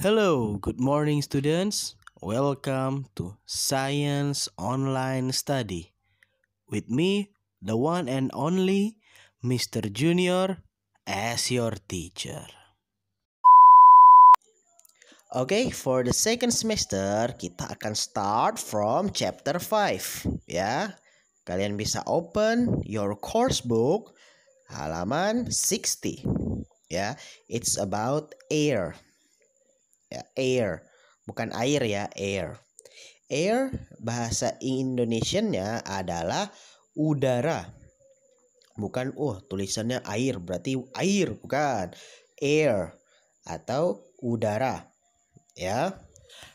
Hello, good morning students. Welcome to Science Online Study. With me, the one and only Mr. Junior as your teacher. Okay, for the second semester kita akan start from chapter 5 ya. Kalian bisa open your course book halaman 60 ya. Yeah. It's about air. Ya, air bukan air ya air air bahasa Indonesianya adalah udara bukan oh tulisannya air berarti air bukan air atau udara ya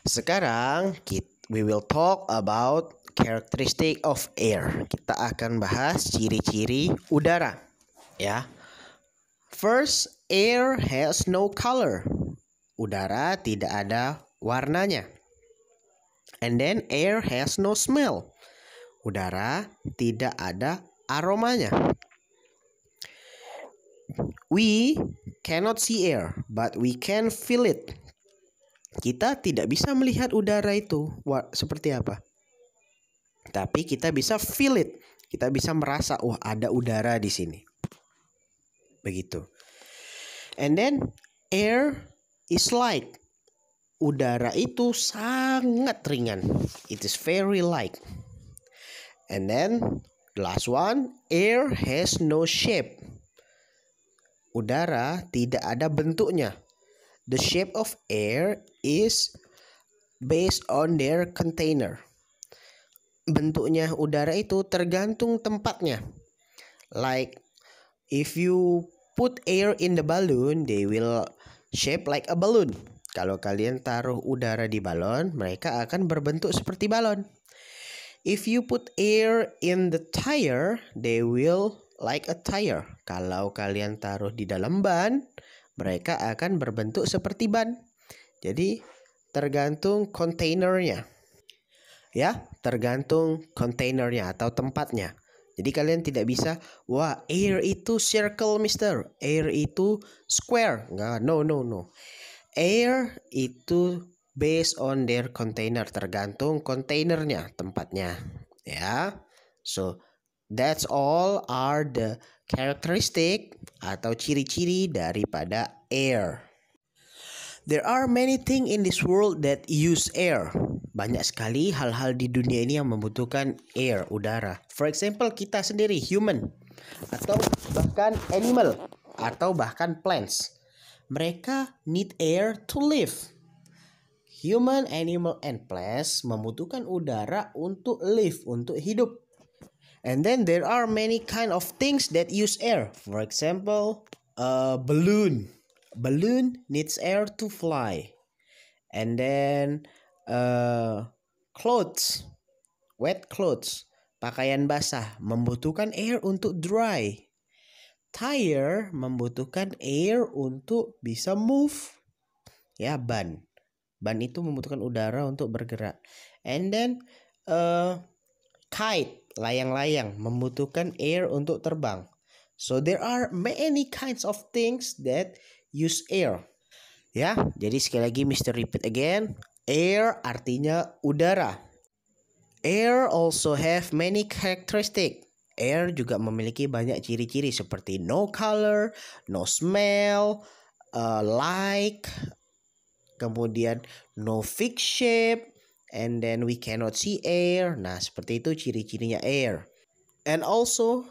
sekarang kita, we will talk about characteristic of air kita akan bahas ciri-ciri udara ya first air has no color udara tidak ada warnanya. And then air has no smell. Udara tidak ada aromanya. We cannot see air, but we can feel it. Kita tidak bisa melihat udara itu seperti apa. Tapi kita bisa feel it. Kita bisa merasa, wah ada udara di sini. Begitu. And then air is like Udara itu sangat ringan. It is very light. And then the last one, air has no shape. Udara tidak ada bentuknya. The shape of air is based on their container. Bentuknya udara itu tergantung tempatnya. Like if you put air in the balloon, they will shape like a balloon. Kalau kalian taruh udara di balon, mereka akan berbentuk seperti balon. If you put air in the tire, they will like a tire. Kalau kalian taruh di dalam ban, mereka akan berbentuk seperti ban. Jadi tergantung kontainernya. Ya, tergantung kontainernya atau tempatnya. Jadi kalian tidak bisa, wah air itu circle mister, air itu square. Enggak, no no no. Air itu based on their container, tergantung kontainernya, tempatnya. Ya. So that's all are the characteristic atau ciri-ciri daripada air. There are many things in this world that use air. Banyak sekali hal-hal di dunia ini yang membutuhkan air, udara. For example, kita sendiri human atau bahkan animal atau bahkan plants. Mereka need air to live. Human, animal, and plants membutuhkan udara untuk live, untuk hidup. And then there are many kind of things that use air. For example, a balloon balloon needs air to fly and then uh, clothes wet clothes pakaian basah membutuhkan air untuk dry tire membutuhkan air untuk bisa move ya ban ban itu membutuhkan udara untuk bergerak and then uh, kite layang-layang membutuhkan air untuk terbang so there are many kinds of things that use air. Ya, jadi sekali lagi Mr. Repeat again. Air artinya udara. Air also have many characteristic. Air juga memiliki banyak ciri-ciri seperti no color, no smell, uh, like, kemudian no fixed shape, and then we cannot see air. Nah, seperti itu ciri-cirinya air. And also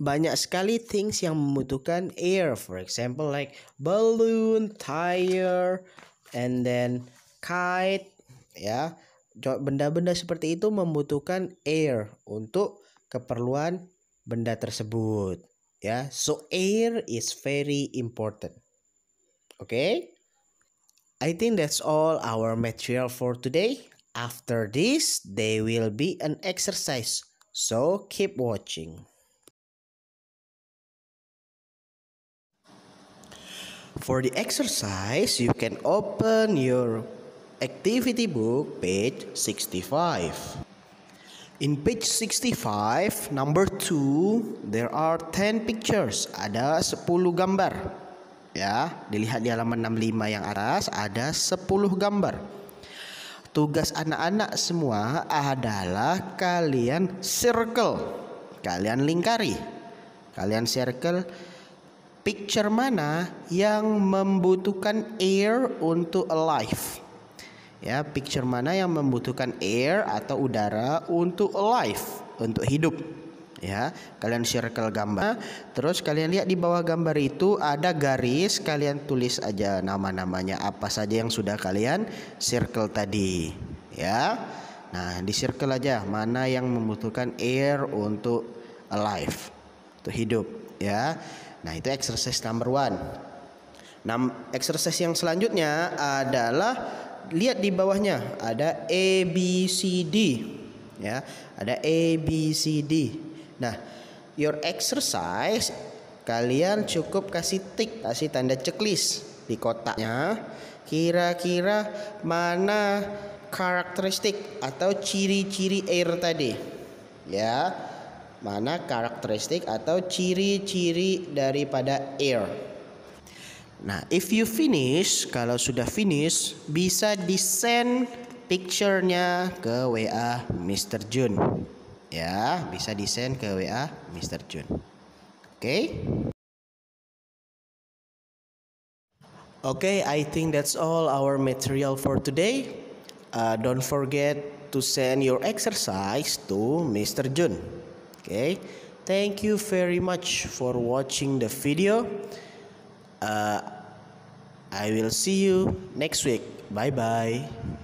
banyak sekali things yang membutuhkan air. For example, like balloon, tire, and then kite, ya. Benda-benda seperti itu membutuhkan air untuk keperluan benda tersebut, ya. So air is very important. Oke? Okay? I think that's all our material for today. After this, there will be an exercise. So keep watching. For the exercise, you can open your activity book, page 65. In page 65, number 2, there are 10 pictures. Ada 10 gambar. Ya, dilihat di halaman 65 yang atas ada 10 gambar. Tugas anak-anak semua adalah kalian circle. Kalian lingkari. Kalian circle picture mana yang membutuhkan air untuk alive? Ya, picture mana yang membutuhkan air atau udara untuk alive, untuk hidup? Ya, kalian circle gambar. Terus kalian lihat di bawah gambar itu ada garis, kalian tulis aja nama-namanya apa saja yang sudah kalian circle tadi. Ya. Nah, di circle aja mana yang membutuhkan air untuk alive, untuk hidup, ya. Nah, itu exercise number one. Nah, exercise yang selanjutnya adalah lihat di bawahnya ada A B C D ya, ada A B C D. Nah, your exercise kalian cukup kasih tick kasih tanda checklist di kotaknya. Kira-kira mana karakteristik atau ciri-ciri air tadi? Ya mana karakteristik atau ciri-ciri daripada air. Nah, if you finish, kalau sudah finish, bisa di send picture-nya ke WA Mr. Jun. Ya, bisa di send ke WA Mr. Jun. Oke. Okay? Oke, okay, I think that's all our material for today. Uh, don't forget to send your exercise to Mr. Jun. okay eh? thank you very much for watching the video uh, I will see you next week bye bye